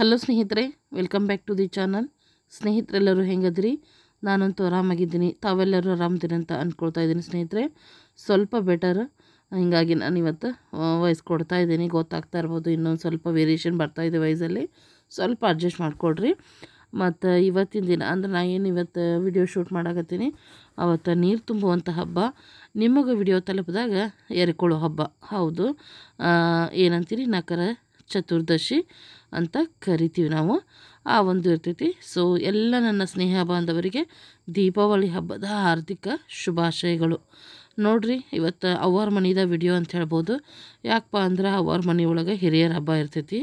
hello ಸ್ನೇಹಿತರೆ welcome back to the channel ಸ್ನೇಹಿತರೆಲ್ಲರೂ ಹೆಂಗದ್ರಿ ನಾನಂತೂ ಆರಾಮಾಗಿದ್ದೀನಿ ತಾವೆಲ್ಲರೂ ಆರಾಮದಿರಿ ಅಂತ ಅಂದ್ಕೊಳ್ತಾ ಇದ್ದೀನಿ ಸ್ನೇಹಿತರೆ ಸ್ವಲ್ಪ ಬೆಟರ್ ಹೀಗಾಗಿ ನಾನು ಇವತ್ತು ವಾಯ್ಸ್ ಕೊಡ್ತಾ ಇದ್ದೀನಿ ಗೊತ್ತಾಗ್ತಾ ಇರ್ಬೋದು ಇನ್ನೊಂದು ಸ್ವಲ್ಪ ವೇರಿಯೇಷನ್ ಬರ್ತಾ ಇದೆ ವಾಯ್ಸಲ್ಲಿ ಸ್ವಲ್ಪ ಅಡ್ಜಸ್ಟ್ ಮಾಡಿಕೊಡ್ರಿ ಮತ್ತು ಇವತ್ತಿನ ದಿನ ಅಂದರೆ ನಾನು ಏನು ಇವತ್ತು ವಿಡಿಯೋ ಶೂಟ್ ಮಾಡಾಕತ್ತೀನಿ ಅವತ್ತು ನೀರು ತುಂಬುವಂಥ ಹಬ್ಬ ನಿಮಗೆ ವಿಡಿಯೋ ತಲುಪಿದಾಗ ಎರ್ಕೊಳ್ಳೋ ಹಬ್ಬ ಹೌದು ಏನಂತೀರಿ ನಕರ ಚತುರ್ದಶಿ ಅಂತ ಕರಿತೀವಿ ನಾವು ಆ ಒಂದು ಇರ್ತೈತಿ ಸೊ ಎಲ್ಲ ನನ್ನ ಸ್ನೇಹ ಬಾಂಧವರಿಗೆ ದೀಪಾವಳಿ ಹಬ್ಬದ ಹಾರ್ದಿಕ ಶುಭಾಶಯಗಳು ನೋಡ್ರಿ ಇವತ್ತು ಅವ್ವಾರ ಮನಿದ ವಿಡಿಯೋ ಅಂತ ಹೇಳ್ಬೋದು ಯಾಕಪ್ಪ ಅಂದ್ರೆ ಅವ್ವಾರ ಮನೆ ಒಳಗೆ ಹಿರಿಯರ ಹಬ್ಬ ಇರ್ತೈತಿ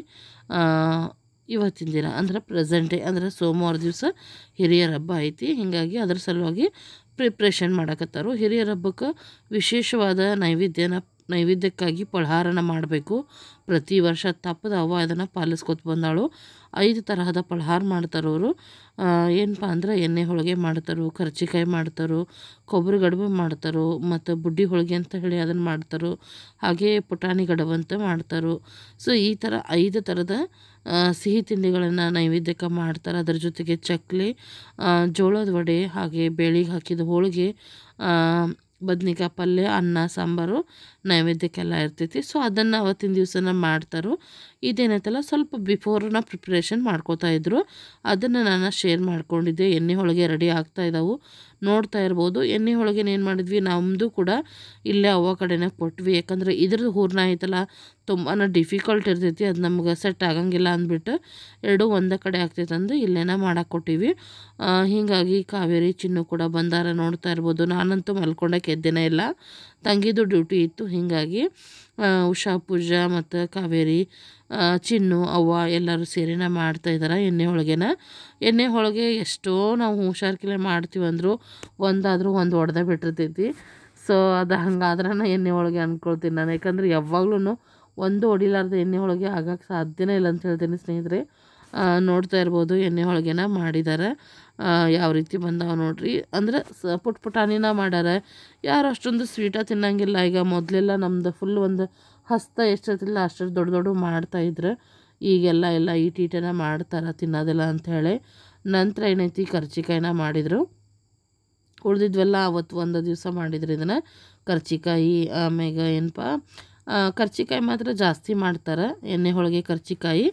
ಇವತ್ತಿನ ದಿನ ಅಂದ್ರೆ ಪ್ರೆಸೆಂಟ್ ಡೇ ಅಂದರೆ ಸೋಮವಾರ ದಿವಸ ಹಿರಿಯರ ಹಬ್ಬ ಐತಿ ಹೀಗಾಗಿ ಅದ್ರ ಸಲುವಾಗಿ ಪ್ರಿಪ್ರೇಷನ್ ಮಾಡಕತ್ತಾರು ಹಿರಿಯರ ಹಬ್ಬಕ್ಕೆ ವಿಶೇಷವಾದ ನೈವೇದ್ಯನ ನೈವೇದ್ಯಕ್ಕಾಗಿ ಪಳಹಾರನ ಮಾಡಬೇಕು ಪ್ರತಿ ವರ್ಷ ತಪ್ಪದ ಅವ ಅದನ್ನು ಪಾಲಿಸ್ಕೊತ ಬಂದಾಳು ಐದು ತರಹದ ಪಳಹಾರ ಮಾಡ್ತಾರವರು ಏನಪ್ಪ ಅಂದ್ರೆ ಎಣ್ಣೆ ಹೋಳಿಗೆ ಮಾಡ್ತಾರೋ ಕರ್ಚಿಕಾಯಿ ಮಾಡ್ತಾರೋ ಕೊಬ್ಬರಿ ಗಡುಬು ಮಾಡ್ತಾರೋ ಮತ್ತು ಬುಡ್ಡಿ ಹೋಳಿಗೆ ಅಂತ ಹೇಳಿ ಅದನ್ನು ಮಾಡ್ತಾರೋ ಹಾಗೆ ಪುಟಾಣಿ ಗಡಬು ಅಂತ ಮಾಡ್ತಾರೋ ಸೊ ಈ ಥರ ಐದು ಥರದ ಸಿಹಿ ತಿಂಡಿಗಳನ್ನು ನೈವೇದ್ಯಕ್ಕೆ ಮಾಡ್ತಾರೆ ಅದರ ಜೊತೆಗೆ ಚಕ್ಲಿ ಜೋಳದ ವಡೆ ಹಾಗೆ ಬೇಳಿಗೆ ಹಾಕಿದ ಹೋಳಿಗೆ ಬದ್ನಿಕಾಯಿ ಪಲ್ಯ ಅನ್ನ ಸಾಂಬಾರು ನೈವೇದ್ಯಕ್ಕೆಲ್ಲ ಇರ್ತೈತಿ ಸೊ ಅದನ್ನು ಅವತ್ತಿನ ದಿವಸನ ಮಾಡ್ತಾರೋ ಇದೇನೈತಲ್ಲ ಸ್ವಲ್ಪ ಬಿಫೋರ್ನ ಪ್ರಿಪ್ರೇಷನ್ ಮಾಡ್ಕೋತಾ ಇದ್ದರು ಅದನ್ನು ನಾನು ಶೇರ್ ಮಾಡ್ಕೊಂಡಿದ್ದೆ ಎಣ್ಣೆ ಹೋಳಿಗೆ ರೆಡಿ ಆಗ್ತಾ ಇದ್ದಾವೆ ನೋಡ್ತಾ ಇರ್ಬೋದು ಎಣ್ಣೆ ಹೋಳಿಗೆನೇನು ಮಾಡಿದ್ವಿ ನಮ್ಮದು ಕೂಡ ಇಲ್ಲೇ ಅವ್ವ ಕಡೆನೇ ಕೊಟ್ವಿ ಯಾಕಂದರೆ ಇದ್ರದ್ದು ಹೂರ್ಣ ಐತಲ್ಲ ತುಂಬಾ ಡಿಫಿಕಲ್ಟ್ ಇರ್ತೈತಿ ಅದು ನಮ್ಗೆ ಸೆಟ್ ಆಗಂಗಿಲ್ಲ ಅಂದ್ಬಿಟ್ಟು ಎರಡೂ ಒಂದೇ ಕಡೆ ಆಗ್ತೈತಂದು ಇಲ್ಲೇನ ಮಾಡಕ್ಕೆ ಹೀಗಾಗಿ ಕಾವೇರಿ ಚಿನ್ನು ಕೂಡ ಬಂದಾರ ನೋಡ್ತಾ ಇರ್ಬೋದು ನಾನಂತೂ ಮಲ್ಕೊಂಡಕ್ಕೆ ಎದ್ದೇನೇ ಇಲ್ಲ ತಂಗಿದು ಡ್ಯೂಟಿ ಇತ್ತು ಹೀಗಾಗಿ ಉಷಾ ಪೂಜಾ ಮತ್ತು ಕಾವೇರಿ ಚಿನ್ನು ಅವ್ವ ಎಲ್ಲರೂ ಸೇರಿನ ಮಾಡ್ತಾಯಿದ್ದಾರೆ ಎಣ್ಣೆ ಹೋಳಿಗೆನ ಎಣ್ಣೆ ಹೋಳಿಗೆ ಎಷ್ಟೋ ನಾವು ಹುಷಾರ್ಕಿಲೆ ಮಾಡ್ತೀವಂದ್ರು ಒಂದಾದರೂ ಒಂದು ಹೊಡೆದ ಬಿಟ್ಟಿರ್ತೈತಿ ಸೊ ಅದು ಹಂಗಾದ್ರೆ ಎಣ್ಣೆ ಹೋಳಿಗೆ ಅಂದ್ಕೊಳ್ತೀನಿ ನಾನು ಯಾಕಂದರೆ ಯಾವಾಗ್ಲೂ ಒಂದು ಹೊಡಿಲಾರ್ದ ಎಣ್ಣೆ ಹೋಳಿಗೆ ಆಗೋಕ್ಕೆ ಸಾಧ್ಯನೇ ಇಲ್ಲ ಅಂತ ಹೇಳ್ತೀನಿ ಸ್ನೇಹಿತರೆ ನೋಡ್ತಾ ಇರ್ಬೋದು ಎಣ್ಣೆ ಹೋಳಿಗೆನ ಮಾಡಿದ್ದಾರೆ ಯಾವ ರೀತಿ ಬಂದಾವೆ ನೋಡ್ರಿ ಅಂದ್ರೆ ಸ ಪುಟ್ ಪುಟಾನಿನ ಮಾಡ್ಯಾರ ಯಾರು ಅಷ್ಟೊಂದು ಸ್ವೀಟ ತಿನ್ನಂಗಿಲ್ಲ ಈಗ ಮೊದಲೆಲ್ಲ ನಮ್ದು ಫುಲ್ ಒಂದು ಹಸ್ತ ಎಷ್ಟಿಲ್ಲ ಅಷ್ಟು ದೊಡ್ಡ ದೊಡ್ಡ ಮಾಡ್ತಾಯಿದ್ರು ಈಗೆಲ್ಲ ಎಲ್ಲ ಈಟನ ಮಾಡ್ತಾರ ತಿನ್ನೋದಿಲ್ಲ ಅಂಥೇಳಿ ನಂತರ ಏನೈತಿ ಕರ್ಜಿಕಾಯಿನ ಮಾಡಿದರು ಉಳಿದಿದ್ವೆಲ್ಲ ಅವತ್ತು ಒಂದು ದಿವಸ ಮಾಡಿದ್ರು ಇದನ್ನು ಕರ್ಜಿಕಾಯಿ ಆಮೇಲೆ ಏನಪ್ಪ ಕರ್ಚಿಕಾಯಿ ಮಾತ್ರ ಜಾಸ್ತಿ ಮಾಡ್ತಾರೆ ಎಣ್ಣೆ ಹೋಳಿಗೆ ಕರ್ಚಿಕಾಯಿ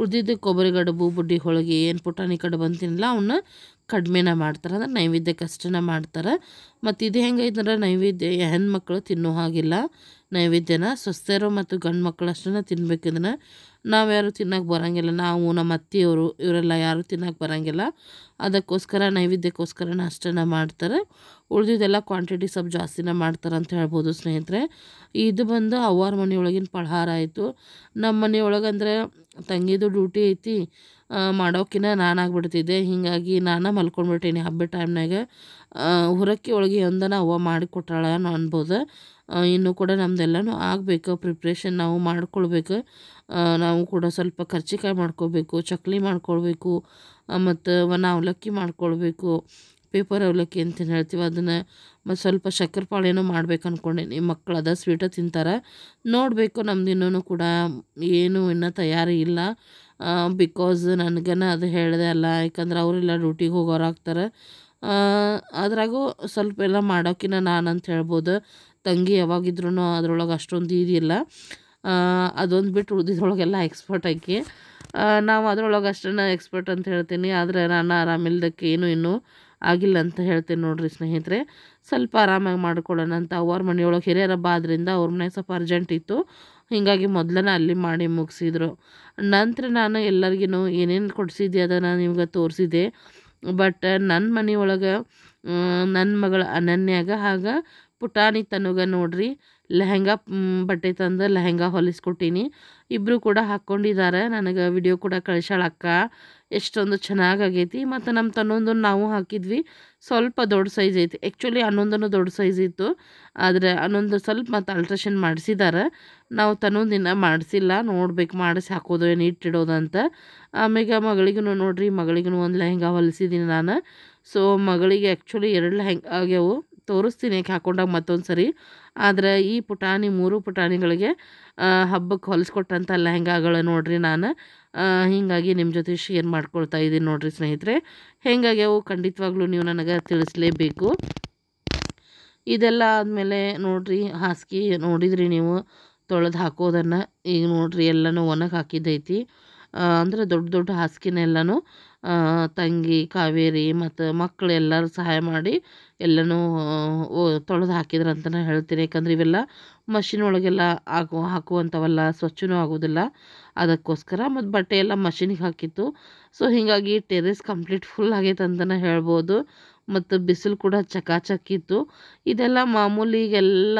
ಉಳಿದಿದ್ದು ಕೊಬ್ಬರಿ ಗಡಬು ಬುಡ್ಡಿ ಹೋಳಿಗೆ ಏನು ಪುಟಾಣಿ ಕಡೆ ಬಂತಿನಲ್ಲ ಅವನ್ನ ಕಡಿಮೆನ ಮಾಡ್ತಾರೆ ಅಂದ್ರೆ ನೈವೇದ್ಯಕ್ಕಷ್ಟನ ಮಾಡ್ತಾರೆ ಮತ್ತು ಇದು ಹೆಂಗೈತಂದ್ರೆ ನೈವೇದ್ಯ ಹೆಣ್ಮಕ್ಳು ತಿನ್ನೋ ಹಾಗಿಲ್ಲ ನೈವೇದ್ಯನ ಸ್ವಸ್ಥರು ಮತ್ತು ಗಂಡು ಮಕ್ಕಳು ಅಷ್ಟನ್ನು ತಿನ್ಬೇಕು ನಾವು ಯಾರು ತಿನ್ನೋಕೆ ಬರೋಂಗಿಲ್ಲ ನಾವು ನಮ್ಮ ಅತ್ತೆಯವರು ಇವರೆಲ್ಲ ಯಾರು ತಿನ್ನಕ್ಕೆ ಬರೋಂಗಿಲ್ಲ ಅದಕ್ಕೋಸ್ಕರ ನೈವೇದ್ಯಕ್ಕೋಸ್ಕರ ಅಷ್ಟನ್ನು ಮಾಡ್ತಾರೆ ಉಳಿದಿದ್ದೆಲ್ಲ ಕ್ವಾಂಟಿಟಿ ಸ್ವಲ್ಪ ಜಾಸ್ತಿನೇ ಮಾಡ್ತಾರೆ ಅಂತ ಹೇಳ್ಬೋದು ಸ್ನೇಹಿತರೆ ಇದು ಬಂದು ಅವ್ವಾರ ಮನೆಯೊಳಗಿನ ಪಳಹಾರ ಆಯಿತು ನಮ್ಮ ಒಳಗಂದ್ರೆ ತಂಗಿದು ಡ್ಯೂಟಿ ಐತಿ ಮಾಡೋಕ್ಕಿನ್ನ ನಾನು ಆಗ್ಬಿಡ್ತಿದ್ದೆ ಹೀಗಾಗಿ ನಾನು ಮಲ್ಕೊಂಡ್ಬಿಟ್ಟೀನಿ ಹಬ್ಬ ಟೈಮ್ನಾಗೆ ಹೊರಕ್ಕೆ ಒಳಗೆ ಒಂದನ ಅವ್ವ ಮಾಡಿ ಅನ್ಬೋದು ಇನ್ನು ಕೂಡ ನಮ್ಮದೆಲ್ಲನೂ ಆಗಬೇಕು ಪ್ರಿಪ್ರೇಷನ್ ನಾವು ಮಾಡ್ಕೊಳ್ಬೇಕು ನಾವು ಕೂಡ ಸ್ವಲ್ಪ ಖರ್ಚಿಕಾಯಿ ಮಾಡ್ಕೋಬೇಕು ಚಕ್ಲಿ ಮಾಡ್ಕೊಳ್ಬೇಕು ಮತ್ತು ಒನ್ ಅವಲಕ್ಕಿ ಮಾಡ್ಕೊಳ್ಬೇಕು ಪೇಪರ್ ಅವಲಕ್ಕಿ ಅಂತ ಹೇಳ್ತೀವಿ ಅದನ್ನು ಮತ್ತು ಸ್ವಲ್ಪ ಸಕ್ಕರೆ ಮಾಡ್ಬೇಕು ಅಂದ್ಕೊಂಡೇನಿ ಮಕ್ಕಳು ಅದ ಸ್ವೀಟ ತಿಂತಾರೆ ನೋಡಬೇಕು ಇನ್ನೂ ಕೂಡ ಏನು ಇನ್ನೂ ತಯಾರಿ ಇಲ್ಲ ಬಿಕಾಸ್ ನನಗನ ಅದು ಹೇಳಿದೆ ಅಲ್ಲ ಯಾಕಂದ್ರೆ ಅವರೆಲ್ಲ ಡ್ಯೂಟಿಗೆ ಹೋಗೋರಾಗ್ತಾರೆ ಅದ್ರಾಗೂ ಸ್ವಲ್ಪ ಎಲ್ಲ ಮಾಡೋಕಿನ ನಾನು ಅಂತ ಹೇಳ್ಬೋದು ತಂಗಿ ಯಾವಾಗಿದ್ರೂ ಅದರೊಳಗೆ ಅಷ್ಟೊಂದು ಇದಿಲ್ಲ ಅದೊಂದು ಬಿಟ್ಟು ಉಳಿದಿದ್ರೊಳಗೆಲ್ಲ ಎಕ್ಸ್ಪರ್ಟ್ ಆಗಿ ನಾವು ಅದರೊಳಗೆ ಅಷ್ಟನ್ನು ಎಕ್ಸ್ಪರ್ಟ್ ಅಂತ ಹೇಳ್ತೀನಿ ಆದರೆ ನಾನು ಆರಾಮಿಲ್ಲದಕ್ಕೆ ಏನು ಇನ್ನೂ ಆಗಿಲ್ಲ ಅಂತ ಹೇಳ್ತೀನಿ ನೋಡಿರಿ ಸ್ನೇಹಿತರೆ ಸ್ವಲ್ಪ ಆರಾಮಾಗಿ ಮಾಡ್ಕೊಳ್ಳೋಣ ಅಂತ ಅವ್ರ ಮನೆಯೊಳಗೆ ಹಿರಿಯರ ಹಬ್ಬ ಆದ್ದರಿಂದ ಅವ್ರ ಮನೆ ಸ್ವಲ್ಪ ಅರ್ಜೆಂಟ್ ಇತ್ತು ಹೀಗಾಗಿ ಮೊದಲನೇ ಅಲ್ಲಿ ಮಾಡಿ ಮುಗಿಸಿದ್ರು ನಂತರ ನಾನು ಎಲ್ಲರಿಗೂ ಏನೇನು ಕೊಡಿಸಿದ್ದೆ ಅದನ್ನು ನಿಮ್ಗೆ ತೋರಿಸಿದೆ ಬಟ್ ನನ್ನ ಮನೆಯೊಳಗೆ ನನ್ನ ಮಗಳ ಅನನ್ಯಾಗ ಆಗ ಪುಟಾಣಿ ತನಗ ನೋಡ್ರಿ ಲೆಹೆಂಗಾ ಬಟ್ಟೆ ತಂದು ಲೆಹೆಂಗಾ ಹೊಲಿಸ್ಕೊಟ್ಟಿನಿ ಇಬ್ಬರು ಕೂಡ ಹಾಕ್ಕೊಂಡಿದ್ದಾರೆ ನನಗೆ ವಿಡಿಯೋ ಕೂಡ ಕಳಿಸ್ಯಾಳ ಅಕ್ಕ ಎಷ್ಟೊಂದು ಚೆನ್ನಾಗಾಗೈತಿ ಮತ್ತು ನಮ್ಮ ತನ್ನೊಂದು ನಾವು ಹಾಕಿದ್ವಿ ಸ್ವಲ್ಪ ದೊಡ್ಡ ಸೈಜ್ ಐತಿ ಆ್ಯಕ್ಚುಲಿ ಅನ್ನೊಂದನ್ನು ದೊಡ್ಡ ಸೈಜ್ ಇತ್ತು ಆದರೆ ಅನ್ನೊಂದು ಸ್ವಲ್ಪ ಮತ್ತು ಅಲ್ಟ್ರೇಷನ್ ಮಾಡಿಸಿದ್ದಾರೆ ನಾವು ತನ್ನೊಂದಿನ ಮಾಡಿಸಿಲ್ಲ ನೋಡ್ಬೇಕು ಮಾಡಿಸಿ ಹಾಕೋದು ಏನು ಇಟ್ಟಿಡೋದಂತ ಆಮೇಲೆ ಮಗಳಿಗೂ ನೋಡ್ರಿ ಮಗಳಿಗೂ ಒಂದು ಲೆಹಂಗಾ ಹೊಲಿಸಿದ್ದೀನಿ ನಾನು ಸೊ ಮಗಳಿಗೆ ಆ್ಯಕ್ಚುಲಿ ಎರಡು ಲೆಹಂಗ ಆಗ್ಯಾವು ತೋರಿಸ್ತೀನಿ ಯಾಕೆ ಹಾಕೊಂಡಾಗ ಮತ್ತೊಂದು ಸರಿ ಆದರೆ ಈ ಪುಟಾಣಿ ಮೂರು ಪುಟಾಣಿಗಳಿಗೆ ಹಬ್ಬಕ್ಕೆ ಹೊಲಿಸ್ಕೊಟ್ಟಂಥ ಲೆಹಂಗಾಗಳು ನೋಡಿರಿ ನಾನು ಹೀಗಾಗಿ ನಿಮ್ಮ ಜೊತೆ ಶೇರ್ ಮಾಡ್ಕೊಳ್ತಾ ಇದ್ದೀನಿ ನೋಡಿರಿ ಸ್ನೇಹಿತರೆ ಹೇಗಾಗಿ ಅವು ಖಂಡಿತವಾಗ್ಲೂ ನೀವು ನನಗೆ ತಿಳಿಸಲೇಬೇಕು ಇದೆಲ್ಲ ಆದಮೇಲೆ ನೋಡಿರಿ ಹಾಸಿಗೆ ನೋಡಿದ್ರಿ ನೀವು ತೊಳೆದು ಹಾಕೋದನ್ನು ಈಗ ನೋಡಿರಿ ಎಲ್ಲನೂ ಒಣಗಿ ಹಾಕಿದ್ದೈತಿ ಅಂದರೆ ದೊಡ್ಡ ದೊಡ್ಡ ಹಾಸಿಗೆನೆಲ್ಲನೂ ತಂಗಿ ಕಾವೇರಿ ಮತ್ತು ಮಕ್ಳು ಎಲ್ಲರೂ ಸಹಾಯ ಮಾಡಿ ಎಲ್ಲನೂ ತೊಳೆದು ಹಾಕಿದ್ರು ಅಂತಲೇ ಹೇಳ್ತೀನಿ ಯಾಕಂದ್ರೆ ಇವೆಲ್ಲ ಮಷಿನ್ ಒಳಗೆಲ್ಲ ಹಾಕೋ ಹಾಕುವಂಥವಲ್ಲ ಸ್ವಚ್ಛನೂ ಆಗೋದಿಲ್ಲ ಅದಕ್ಕೋಸ್ಕರ ಮತ್ತು ಬಟ್ಟೆ ಎಲ್ಲ ಮಷಿನಿಗೆ ಹಾಕಿತ್ತು ಸೊ ಹೀಗಾಗಿ ಟೆರೆಸ್ ಕಂಪ್ಲೀಟ್ ಫುಲ್ ಆಗೈತೆ ಅಂತಲೇ ಹೇಳ್ಬೋದು ಮತ್ತು ಬಿಸಿಲು ಕೂಡ ಚಕಾಚಕಿತ್ತು ಇದೆಲ್ಲ ಮಾಮೂಲಿ ಎಲ್ಲ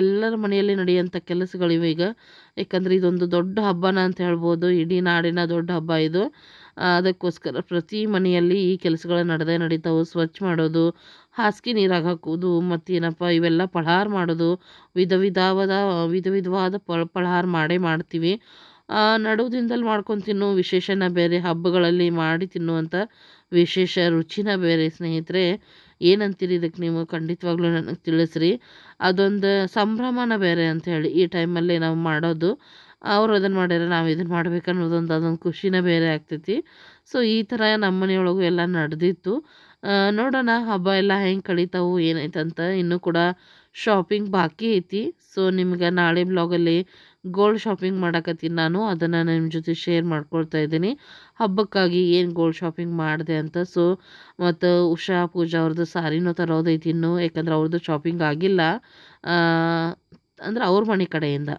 ಎಲ್ಲರ ಮನೆಯಲ್ಲಿ ನಡೆಯುವಂಥ ಕೆಲಸಗಳಿವೆ ಈಗ ಯಾಕಂದರೆ ಇದೊಂದು ದೊಡ್ಡ ಹಬ್ಬನ ಅಂತ ಹೇಳ್ಬೋದು ಇಡೀ ನಾಡಿನ ದೊಡ್ಡ ಹಬ್ಬ ಇದು ಅದಕ್ಕೋಸ್ಕರ ಪ್ರತಿ ಮನೆಯಲ್ಲಿ ಈ ಕೆಲಸಗಳು ನಡೆದೇ ನಡೀತಾವೆ ಸ್ವಚ್ಛ ಮಾಡೋದು ಹಾಸಿಗೆ ನೀರಾಗೆ ಹಾಕೋದು ಮತ್ತೇನಪ್ಪ ಇವೆಲ್ಲ ಪಳಹಾರ ಮಾಡೋದು ವಿಧ ವಿಧವಾದ ವಿಧ ವಿಧವಾದ ಪಳ ಪಳಹಾರ ಮಾಡೇ ಮಾಡ್ತೀವಿ ನಡು ದಿನದಲ್ಲಿ ಮಾಡ್ಕೊಂಡು ತಿನ್ನೋ ವಿಶೇಷನ ಬೇರೆ ಹಬ್ಬಗಳಲ್ಲಿ ಮಾಡಿ ತಿನ್ನುವಂಥ ವಿಶೇಷ ರುಚಿನ ಬೇರೆ ಸ್ನೇಹಿತರೆ ಏನಂತೀರಿ ಇದಕ್ಕೆ ನೀವು ಖಂಡಿತವಾಗ್ಲೂ ನನಗೆ ತಿಳಿಸ್ರಿ ಅದೊಂದು ಸಂಭ್ರಮನ ಬೇರೆ ಅಂತ ಹೇಳಿ ಈ ಟೈಮಲ್ಲಿ ನಾವು ಮಾಡೋದು ಅವರು ಅದನ್ನು ಮಾಡ್ಯಾರ ನಾವು ಇದನ್ನು ಮಾಡ್ಬೇಕು ಅನ್ನೋದೊಂದು ಅದೊಂದು ಖುಷಿನೇ ಬೇರೆ ಆಗ್ತೈತಿ ಸೊ ಈ ಥರ ನಮ್ಮ ಮನೆಯೊಳಗೂ ಎಲ್ಲ ನಡೆದಿತ್ತು ನೋಡೋಣ ಹಬ್ಬ ಎಲ್ಲ ಹೆಂಗೆ ಕಳೀತಾವು ಏನೈತಂತ ಇನ್ನೂ ಕೂಡ ಶಾಪಿಂಗ್ ಬಾಕಿ ಐತಿ ಸೊ ನಿಮ್ಗೆ ನಾಳೆ ಬ್ಲಾಗಲ್ಲಿ ಗೋಲ್ಡ್ ಶಾಪಿಂಗ್ ಮಾಡಕತ್ತೀನಿ ನಾನು ಅದನ್ನು ನಿಮ್ಮ ಜೊತೆ ಶೇರ್ ಮಾಡ್ಕೊಳ್ತಾ ಇದ್ದೀನಿ ಹಬ್ಬಕ್ಕಾಗಿ ಏನು ಗೋಲ್ಡ್ ಶಾಪಿಂಗ್ ಮಾಡಿದೆ ಅಂತ ಸೊ ಮತ್ತು ಉಷಾ ಪೂಜಾ ಅವ್ರದ್ದು ಸಾರಿನೂ ತರೋದೈತಿ ಇನ್ನೂ ಯಾಕಂದ್ರೆ ಅವ್ರದ್ದು ಶಾಪಿಂಗ್ ಆಗಿಲ್ಲ ಅಂದರೆ ಅವ್ರ ಮನೆ ಕಡೆಯಿಂದ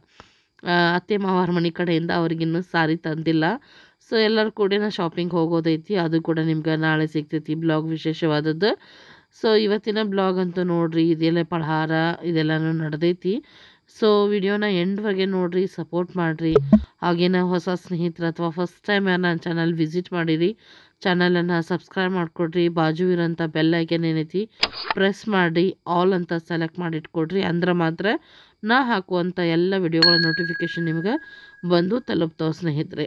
ಅತ್ತೆ ಮಾವಾರ ಮನೆ ಕಡೆಯಿಂದ ಅವ್ರಿಗಿನ್ನೂ ಸಾರಿ ತಂದಿಲ್ಲ ಸೊ ಎಲ್ಲರೂ ಕೂಡ ನಾ ಶಾಪಿಂಗ್ ಹೋಗೋದೈತಿ ಅದು ಕೂಡ ನಿಮ್ಗೆ ನಾಳೆ ಸಿಗ್ತೈತಿ ಬ್ಲಾಗ್ ವಿಶೇಷವಾದದ್ದು ಸೊ ಇವತ್ತಿನ ಬ್ಲಾಗ್ ಅಂತೂ ನೋಡ್ರಿ ಇದೆಲ್ಲ ಪಳಹಾರ ಇದೆಲ್ಲನೂ ನಡೆದೈತಿ ಸೊ ವಿಡಿಯೋನ ಎಂಡ್ವರೆಗೆ ನೋಡಿರಿ ಸಪೋರ್ಟ್ ಮಾಡಿರಿ ಹಾಗೇನ ಹೊಸ ಸ್ನೇಹಿತರು ಅಥವಾ ಫಸ್ಟ್ ಟೈಮ್ ಯಾರು ನನ್ನ ಚಾನಲ್ ವಿಸಿಟ್ ಮಾಡಿರಿ ಚಾನಲನ್ನು ಸಬ್ಸ್ಕ್ರೈಬ್ ಮಾಡಿಕೊಡ್ರಿ ಬಾಜು ಇರೋಂಥ ಬೆಲ್ ಏನೈತಿ ಪ್ರೆಸ್ ಮಾಡಿ ಆಲ್ ಅಂತ ಸೆಲೆಕ್ಟ್ ಮಾಡಿಟ್ಕೊಡ್ರಿ ಅಂದ್ರೆ ಮಾತ್ರ ನಾ ಹಾಕುವಂಥ ಎಲ್ಲ ವಿಡಿಯೋಗಳ ನೋಟಿಫಿಕೇಷನ್ ನಿಮಗೆ ಬಂದು ತಲುಪ್ತಾವೆ ಸ್ನೇಹಿತರೆ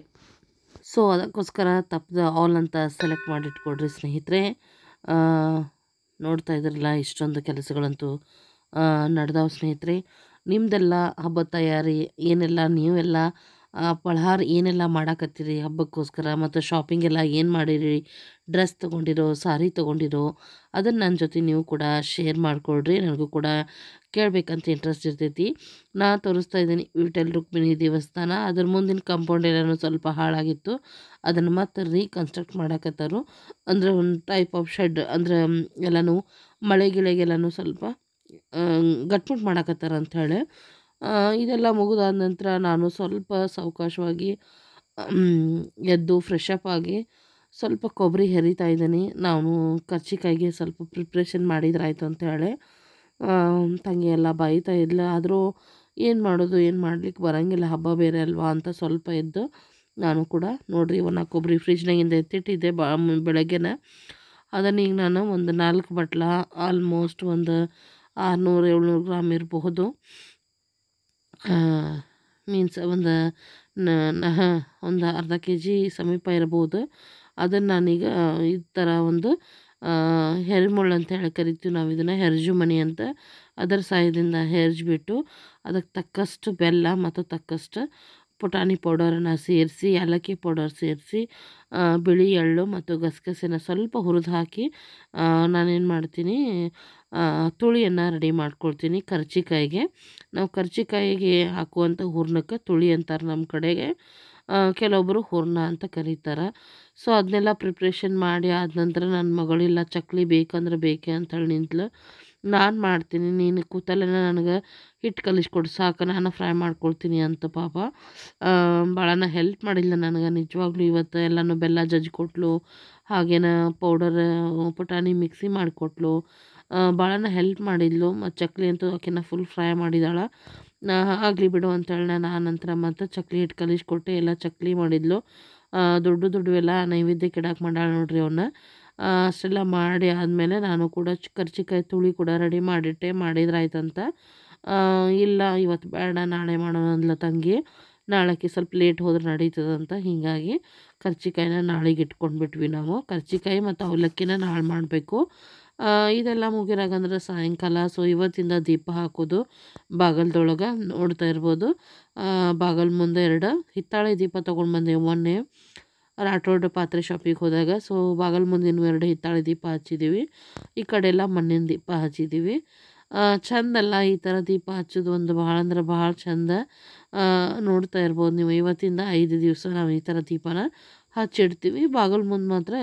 ಸೊ ಅದಕ್ಕೋಸ್ಕರ ತಪ್ಪದ ಆಲ್ ಅಂತ ಸೆಲೆಕ್ಟ್ ಮಾಡಿಟ್ಕೊಡ್ರಿ ಸ್ನೇಹಿತರೆ ನೋಡ್ತಾ ಇದ್ರಲ್ಲ ಇಷ್ಟೊಂದು ಕೆಲಸಗಳಂತೂ ನಡೆದವು ಸ್ನೇಹಿತರೆ ನಿಮ್ಮದೆಲ್ಲ ಹಬ್ಬ ತಯಾರಿ ಏನೆಲ್ಲ ನೀವೆಲ್ಲ ಪಳಹಾರ ಏನೆಲ್ಲ ಮಾಡಾಕತ್ತೀರಿ ಹಬ್ಬಕ್ಕೋಸ್ಕರ ಮತ್ತು ಶಾಪಿಂಗ್ ಎಲ್ಲ ಏನು ಮಾಡಿರಿ ಡ್ರೆಸ್ ತೊಗೊಂಡಿರೋ ಸಾರಿ ತೊಗೊಂಡಿರೋ ಅದನ್ನು ನನ್ನ ಜೊತೆ ನೀವು ಕೂಡ ಶೇರ್ ಮಾಡಿಕೊಡ್ರಿ ನನಗೂ ಕೂಡ ಕೇಳಬೇಕಂತ ಇಂಟ್ರೆಸ್ಟ್ ಇರ್ತೈತಿ ನಾ ತೋರಿಸ್ತಾ ಇದ್ದೀನಿ ವಿಟಲ್ ರುಕ್ಮಿಣಿ ದೇವಸ್ಥಾನ ಅದ್ರ ಮುಂದಿನ ಕಾಂಪೌಂಡ್ ಎಲ್ಲಾನು ಸ್ವಲ್ಪ ಹಾಳಾಗಿತ್ತು ಅದನ್ನು ಮತ್ತೆ ರೀಕನ್ಸ್ಟ್ರಕ್ಟ್ ಮಾಡಾಕತ್ತಾರು ಅಂದರೆ ಒಂದು ಟೈಪ್ ಆಫ್ ಶೆಡ್ ಅಂದರೆ ಎಲ್ಲನೂ ಮಳೆ ಸ್ವಲ್ಪ ಗಟ್ಮುಟ್ ಮಾಡಾಕತ್ತಾರ ಅಂಥೇಳಿ ಇದೆಲ್ಲ ಮುಗಿದಾದ ನಂತರ ನಾನು ಸ್ವಲ್ಪ ಸಾವಕಾಶವಾಗಿ ಎದ್ದು ಫ್ರೆಶ್ ಅಪ್ ಆಗಿ ಸ್ವಲ್ಪ ಕೊಬ್ಬರಿ ಹೆರಿತಾ ಇದ್ದೀನಿ ನಾನು ಕರ್ಚಿಕಾಯಿಗೆ ಸ್ವಲ್ಪ ಪ್ರಿಪ್ರೇಷನ್ ಮಾಡಿದ್ರಾಯ್ತು ಅಂತ ಹೇಳಿ ತಂಗಿ ಎಲ್ಲ ಬೈತಾ ಇಲ್ಲ ಆದರೂ ಏನು ಮಾಡೋದು ಏನು ಮಾಡಲಿಕ್ಕೆ ಬರೋಂಗಿಲ್ಲ ಹಬ್ಬ ಬೇರೆ ಅಲ್ವಾ ಅಂತ ಸ್ವಲ್ಪ ಎದ್ದು ನಾನು ಕೂಡ ನೋಡಿರಿ ನಾಲ್ಕು ಕೊಬ್ಬರಿ ಫ್ರಿಜ್ನಾಗಿಂದ ಎತ್ತಿಟ್ಟಿದ್ದೆ ಬಾ ಬೆಳಗ್ಗೆ ಅದನ್ನು ಈಗ ನಾನು ಒಂದು ನಾಲ್ಕು ಬಟ್ಲ ಆಲ್ಮೋಸ್ಟ್ ಒಂದು ಆರುನೂರು ಏಳ್ನೂರು ಗ್ರಾಮ್ ಇರಬಹುದು ಮೀನ್ಸ್ ಒಂದು ನಹ ಒಂದು ಅರ್ಧ ಕೆ ಜಿ ಸಮೀಪ ಇರ್ಬೋದು ಅದನ್ನು ನಾನೀಗ ಈ ಥರ ಒಂದು ಹೆರಿಮೊಳ್ಳು ಅಂತ ಹೇಳಿ ಕರಿತೀವಿ ನಾವು ಇದನ್ನು ಹೆರ್ಜು ಮಣಿ ಅಂತ ಅದರ ಸಹಾಯದಿಂದ ಹೆರ್ಜ್ಬಿಟ್ಟು ಅದಕ್ಕೆ ತಕ್ಕಷ್ಟು ಬೆಲ್ಲ ಮತ್ತು ತಕ್ಕಷ್ಟು ಪುಟಾಣಿ ಪೌಡರನ್ನು ಸೇರಿಸಿ ಏಲಕ್ಕಿ ಪೌಡರ್ ಸೇರಿಸಿ ಬಿಳಿ ಎಳ್ಳು ಮತ್ತು ಗಸಗಸೆನ ಸ್ವಲ್ಪ ಹುರಿದು ಹಾಕಿ ನಾನೇನು ಮಾಡ್ತೀನಿ ತುಳಿಯನ್ನು ರೆಡಿ ಮಾಡ್ಕೊಳ್ತೀನಿ ಕರ್ಜಿಕಾಯಿಗೆ ನಾವು ಕರ್ಜಿಕಾಯಿಗೆ ಹಾಕುವಂಥ ಹೂರ್ಣಕ್ಕೆ ತುಳಿ ಅಂತಾರೆ ನಮ್ಮ ಕಡೆಗೆ ಕೆಲವೊಬ್ಬರು ಹೂರ್ಣ ಅಂತ ಕರೀತಾರೆ ಸೊ ಅದನ್ನೆಲ್ಲ ಪ್ರಿಪ್ರೇಷನ್ ಮಾಡಿ ಆದ ನಂತರ ನನ್ನ ಮಗಳಿಲ್ಲ ಚಕ್ಲಿ ಬೇಕಂದ್ರೆ ಬೇಕೆ ಅಂತೇಳಿ ನಿಂತಲು ನಾನು ಮಾಡ್ತೀನಿ ನೀನು ಕೂತಲ್ಲೇ ನನಗೆ ಹಿಟ್ಟು ಕಲಿಸ್ಕೊಡು ಸಾಕು ನಾನು ಫ್ರೈ ಮಾಡ್ಕೊಳ್ತೀನಿ ಅಂತ ಪಾಪ ಭಾಳನ ಹೆಲ್ಪ್ ಮಾಡಿಲ್ಲ ನನಗೆ ನಿಜವಾಗ್ಲೂ ಇವತ್ತು ಎಲ್ಲನೂ ಬೆಲ್ಲ ಜಜ್ಜಿ ಹಾಗೇನ ಪೌಡರ್ ಪುಟಾಣಿ ಮಿಕ್ಸಿ ಮಾಡಿಕೊಟ್ಲು ಭಾಳನ ಹೆಲ್ಪ್ ಮಾಡಿದ್ಲು ಮತ್ತು ಚಕ್ಲಿ ಅಂತೂ ಆಕಿನ ಫುಲ್ ಫ್ರೈ ಮಾಡಿದಾಳೆ ನಾ ಆಗಲಿ ಬಿಡು ಅಂತೇಳಿ ನಾನು ನಂತರ ಮತ್ತು ಚಕ್ಲಿ ಹಿಟ್ಟು ಕಲಿಸ್ಕೊಟ್ಟು ಎಲ್ಲ ಚಕ್ಲಿ ಮಾಡಿದ್ಲು ದೊಡ್ಡ ದೊಡ್ಡವೆಲ್ಲ ನೈವೇದ್ಯಕ್ಕೆ ಇಡಕ್ಕೆ ಮಾಡಾಳೆ ನೋಡ್ರಿ ಅವನ್ನ ಅಷ್ಟೆಲ್ಲ ಮಾಡಿ ಆದಮೇಲೆ ನಾನು ಕೂಡ ಕರ್ಚಿಕಾಯಿ ತುಳಿ ಕೂಡ ರೆಡಿ ಮಾಡಿಟ್ಟೆ ಮಾಡಿದ್ರಾಯ್ತಂತ ಇಲ್ಲ ಇವತ್ತು ಬೇಡ ನಾಳೆ ಮಾಡೋಣ ಅಂದ್ಲ ತಂಗಿ ನಾಳೆಗೆ ಸ್ವಲ್ಪ ಲೇಟ್ ಹೋದ್ರೆ ನಡೀತದಂತ ಹೀಗಾಗಿ ಕರ್ಚಿಕಾಯಿನ ನಾಳೆಗೆ ಇಟ್ಕೊಂಡ್ಬಿಟ್ವಿ ನಾವು ಕರ್ಚಿಕಾಯಿ ಮತ್ತು ಅವಲಕ್ಕಿನ ನಾಳೆ ಮಾಡಬೇಕು ಇದೆಲ್ಲ ಮುಗಿರಾಗಂದ್ರೆ ಸಾಯಂಕಾಲ ಸೊ ಇವತ್ತಿಂದ ದೀಪ ಹಾಕೋದು ಬಾಗಲ್ದೊಳಗೆ ನೋಡ್ತಾ ಇರ್ಬೋದು ಬಾಗಲ್ ಮುಂದೆ ಎರಡು ಹಿತ್ತಾಳೆ ದೀಪ ತೊಗೊಂಡು ಬಂದೆ ಮೊನ್ನೆ ರಾಟೋಡ್ ಪಾತ್ರೆ ಶಾಪಿಗೆ ಹೋದಾಗ ಸೊ ಬಾಗಲ್ ಮುಂದೆ ಇನ್ನು ಎರಡು ಹಿತ್ತಾಳೆ ದೀಪ ಹಚ್ಚಿದ್ದೀವಿ ಈ ಕಡೆ ಎಲ್ಲ ಮಣ್ಣಿನ ದೀಪ ಹಚ್ಚಿದ್ದೀವಿ ಚಂದಲ್ಲ ಈ ಥರ ದೀಪ ಹಚ್ಚೋದು ಒಂದು ಭಾಳ ಅಂದ್ರೆ ಭಾಳ ಚಂದ ನೋಡ್ತಾ ಇರ್ಬೋದು ನೀವು ಇವತ್ತಿಂದ ಐದು ದಿವಸ ನಾವು ಈ ಥರ ದೀಪನ ಹಚ್ಚಿಡ್ತೀವಿ ಬಾಗಿಲು ಮುಂದೆ ಮಾತ್ರ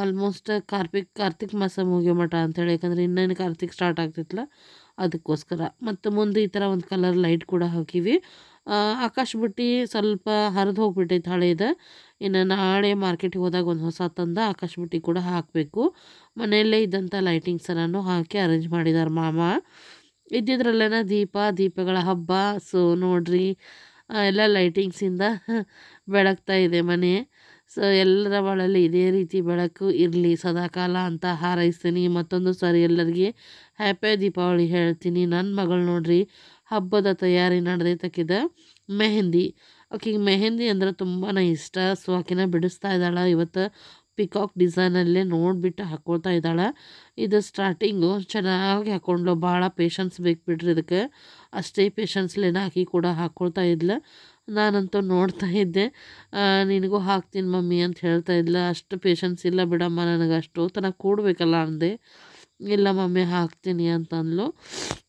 ಆಲ್ಮೋಸ್ಟ್ ಕಾರ್ತಿಕ್ ಕಾರ್ತಿಕ್ ಮಾಸ ಮುಗಿಯೋ ಮಠ ಅಂತೇಳಿ ಯಾಕಂದರೆ ಇನ್ನೇನು ಕಾರ್ತಿಕ್ ಸ್ಟಾರ್ಟ್ ಆಗ್ತಿತ್ತಲ್ಲ ಅದಕ್ಕೋಸ್ಕರ ಮತ್ತು ಮುಂದೆ ಈ ಥರ ಒಂದು ಕಲರ್ ಲೈಟ್ ಕೂಡ ಹಾಕೀವಿ ಆಕಾಶ ಬುಟ್ಟಿ ಸ್ವಲ್ಪ ಹರಿದು ಹೋಗ್ಬಿಟ್ಟೈತೆ ಹಳೆಯದ ಇನ್ನು ನಾಳೆ ಮಾರ್ಕೆಟಿಗೆ ಹೋದಾಗ ಒಂದು ಹೊಸ ತಂದ ಆಕಾಶ ಬುಟ್ಟಿ ಕೂಡ ಹಾಕಬೇಕು ಮನೆಯಲ್ಲೇ ಇದ್ದಂಥ ಲೈಟಿಂಗ್ಸನ್ನು ಹಾಕಿ ಅರೇಂಜ್ ಮಾಡಿದ್ದಾರೆ ಮಾಮ ಇದ್ದಿದ್ರಲ್ಲೇನ ದೀಪ ದೀಪಗಳ ಹಬ್ಬ ಸೊ ನೋಡ್ರಿ ಎಲ್ಲ ಲೈಟಿಂಗ್ಸಿಂದ ಬೆಳಗ್ತಾ ಇದೆ ಮನೆ ಸೊ ಎಲ್ಲರ ಒಳಲ್ಲಿ ಇದೇ ರೀತಿ ಬೆಳಕು ಇರಲಿ ಸದಾಕಾಲ ಅಂತ ಹಾರೈಸ್ತೀನಿ ಮತ್ತೊಂದು ಸಾರಿ ಎಲ್ಲರಿಗೆ ಹ್ಯಾಪಿ ದೀಪಾವಳಿ ಹೇಳ್ತೀನಿ ನನ್ನ ಮಗಳು ನೋಡ್ರಿ ಹಬ್ಬದ ತಯಾರಿ ನಡೆದೇ ತಕ್ಕಿದ ಮೆಹಂದಿ ಆಕೆಗೆ ಮೆಹಂದಿ ಅಂದ್ರೆ ತುಂಬಾ ಇಷ್ಟ ಸೊ ಆಕಿನ ಬಿಡಿಸ್ತಾ ಇದ್ದಾಳೆ ಇವತ್ತು ಪಿಕಾಕ್ ಡಿಸೈನಲ್ಲೇ ನೋಡಿಬಿಟ್ಟು ಹಾಕ್ಕೊಳ್ತಾ ಇದ್ದಾಳೆ ಇದು ಸ್ಟಾರ್ಟಿಂಗು ಚೆನ್ನಾಗಿ ಹಾಕ್ಕೊಂಡ್ಲು ಭಾಳ ಪೇಷನ್ಸ್ ಬೇಕು ಬಿಡ್ರಿ ಇದಕ್ಕೆ ಅಷ್ಟೇ ಪೇಷನ್ಸ್ಲೇನ ಹಾಕಿ ಕೂಡ ಹಾಕ್ಕೊಳ್ತಾ ಇದ್ಲು ನಾನಂತೂ ನೋಡ್ತಾ ಇದ್ದೆ ನಿನಗೂ ಹಾಕ್ತೀನಿ ಮಮ್ಮಿ ಅಂತ ಹೇಳ್ತಾ ಇದ್ಲ ಅಷ್ಟು ಪೇಷನ್ಸ್ ಇಲ್ಲ ಬಿಡಮ್ಮ ನನಗೆ ಅಷ್ಟು ತನಕ ಕೂಡಬೇಕಲ್ಲ ಅಂದೆ ಇಲ್ಲ ಮಮ್ಮಿ ಹಾಕ್ತೀನಿ ಅಂತಂದ್ಲು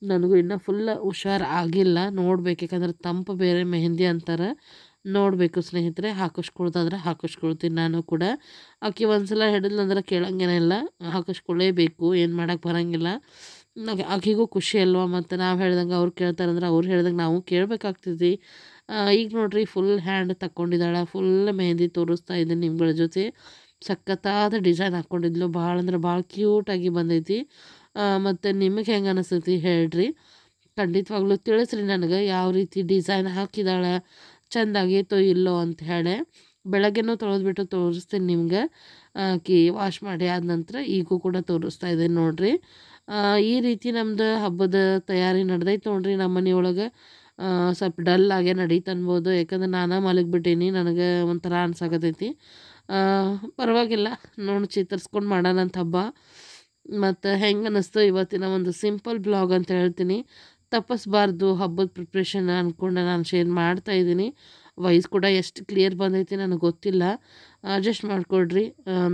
ನನಗೂ ಇನ್ನೂ ಫುಲ್ ಹುಷಾರು ಆಗಿಲ್ಲ ನೋಡ್ಬೇಕು ಯಾಕಂದ್ರೆ ತಂಪು ಬೇರೆ ಮೆಹಂದಿ ಅಂತಾರೆ ನೋಡಬೇಕು ಸ್ನೇಹಿತರೆ ಹಾಕಿಸ್ಕೊಳ್ದಾದ್ರೆ ಹಾಕಿಸ್ಕೊಳ್ತೀನಿ ನಾನು ಕೂಡ ಆಕೆ ಒಂದು ಸಲ ಹಿಡಿದ್ಲಂದ್ರೆ ಇಲ್ಲ ಹಾಕಿಸ್ಕೊಳ್ಳೇಬೇಕು ಏನು ಮಾಡೋಕ್ಕೆ ಬರೋಂಗಿಲ್ಲ ಆಕೆಗೂ ಖುಷಿ ಅಲ್ವಾ ಮತ್ತು ನಾವು ಹೇಳ್ದಂಗೆ ಅವ್ರು ಕೇಳ್ತಾರಂದ್ರೆ ಅವ್ರು ಹೇಳ್ದಂಗೆ ನಾವು ಕೇಳಬೇಕಾಗ್ತಿದ್ವಿ ಈಗ ನೋಡ್ರಿ ಫುಲ್ ಹ್ಯಾಂಡ್ ತಗೊಂಡಿದ್ದಾಳೆ ಫುಲ್ ಮೆಹಂದಿ ತೋರಿಸ್ತಾ ಇದ್ದೀನಿ ನಿಮ್ಗಳ ಜೊತೆ ಸಖತ್ತಾದ ಡಿಸೈನ್ ಹಾಕ್ಕೊಂಡಿದ್ಲು ಭಾಳ ಅಂದ್ರೆ ಭಾಳ ಕ್ಯೂಟಾಗಿ ಬಂದೈತಿ ಮತ್ತು ನಿಮಗೆ ಹೆಂಗೆ ಅನಿಸ್ತೈತಿ ಹೇಳ್ರಿ ಖಂಡಿತವಾಗ್ಲೂ ತಿಳಿಸ್ರಿ ನನಗೆ ಯಾವ ರೀತಿ ಡಿಸೈನ್ ಹಾಕಿದ್ದಾಳೆ ಚೆಂದ ಆಗೈತೋ ಇಲ್ಲೋ ಅಂತ ಹೇಳಿ ಬೆಳಗ್ಗೆನೂ ತೊಳೆದ್ಬಿಟ್ಟು ತೋರಿಸ್ತೀನಿ ನಿಮಗೆ ಕಿ ವಾಶ್ ಮಾಡಿ ಆದ ನಂತರ ಈಗೂ ಕೂಡ ತೋರಿಸ್ತಾ ಇದ್ದೀನಿ ನೋಡಿರಿ ಈ ರೀತಿ ನಮ್ಮದು ಹಬ್ಬದ ತಯಾರಿ ನಡೆದೈತೆ ನೋಡ್ರಿ ನಮ್ಮ ಮನೆಯೊಳಗೆ ಸ್ವಲ್ಪ ಡಲ್ ಆಗೇ ನಡೀತು ಅನ್ಬೋದು ಯಾಕಂದ್ರೆ ನಾನೇ ಮಲಗಿಬಿಟ್ಟೀನಿ ನನಗೆ ಒಂಥರ ಅನ್ಸಾಕತೈತಿ ಪರವಾಗಿಲ್ಲ ನೋಡಿ ಚಿತ್ತರಿಸ್ಕೊಂಡು ಅಂತ ಹಬ್ಬ ಮತ್ತು ಹೆಂಗೆ ಅನ್ನಿಸ್ತು ಇವತ್ತಿನ ಒಂದು ಸಿಂಪಲ್ ಬ್ಲಾಗ್ ಅಂತ ಹೇಳ್ತೀನಿ ತಪ್ಪಿಸ್ಬಾರ್ದು ಹಬ್ಬದ ಪ್ರಿಪ್ರೇಷನ್ ಅಂದ್ಕೊಂಡು ನಾನು ಶೇರ್ ಮಾಡ್ತಾಯಿದ್ದೀನಿ ವಯಸ್ಸು ಕೂಡ ಎಷ್ಟು ಕ್ಲಿಯರ್ ಬಂದೈತಿ ನನಗೆ ಗೊತ್ತಿಲ್ಲ ಅಡ್ಜಸ್ಟ್ ಮಾಡಿಕೊಡ್ರಿ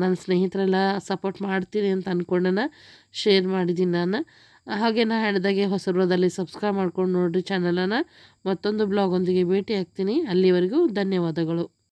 ನನ್ನ ಸ್ನೇಹಿತರೆಲ್ಲ ಸಪೋರ್ಟ್ ಮಾಡ್ತೀನಿ ಅಂತ ಅಂದ್ಕೊಂಡನ ಶೇರ್ ಮಾಡಿದ್ದೀನಿ ನಾನು ಹಾಗೆ ನಾ ಹೇಳಿದಾಗೆ ರೋದಲ್ಲಿ ಸಬ್ಸ್ಕ್ರೈಬ್ ಮಾಡ್ಕೊಂಡು ನೋಡಿರಿ ಚಾನಲನ್ನು ಮತ್ತೊಂದು ಬ್ಲಾಗೊಂದಿಗೆ ಭೇಟಿ ಆಗ್ತೀನಿ ಅಲ್ಲಿವರೆಗೂ ಧನ್ಯವಾದಗಳು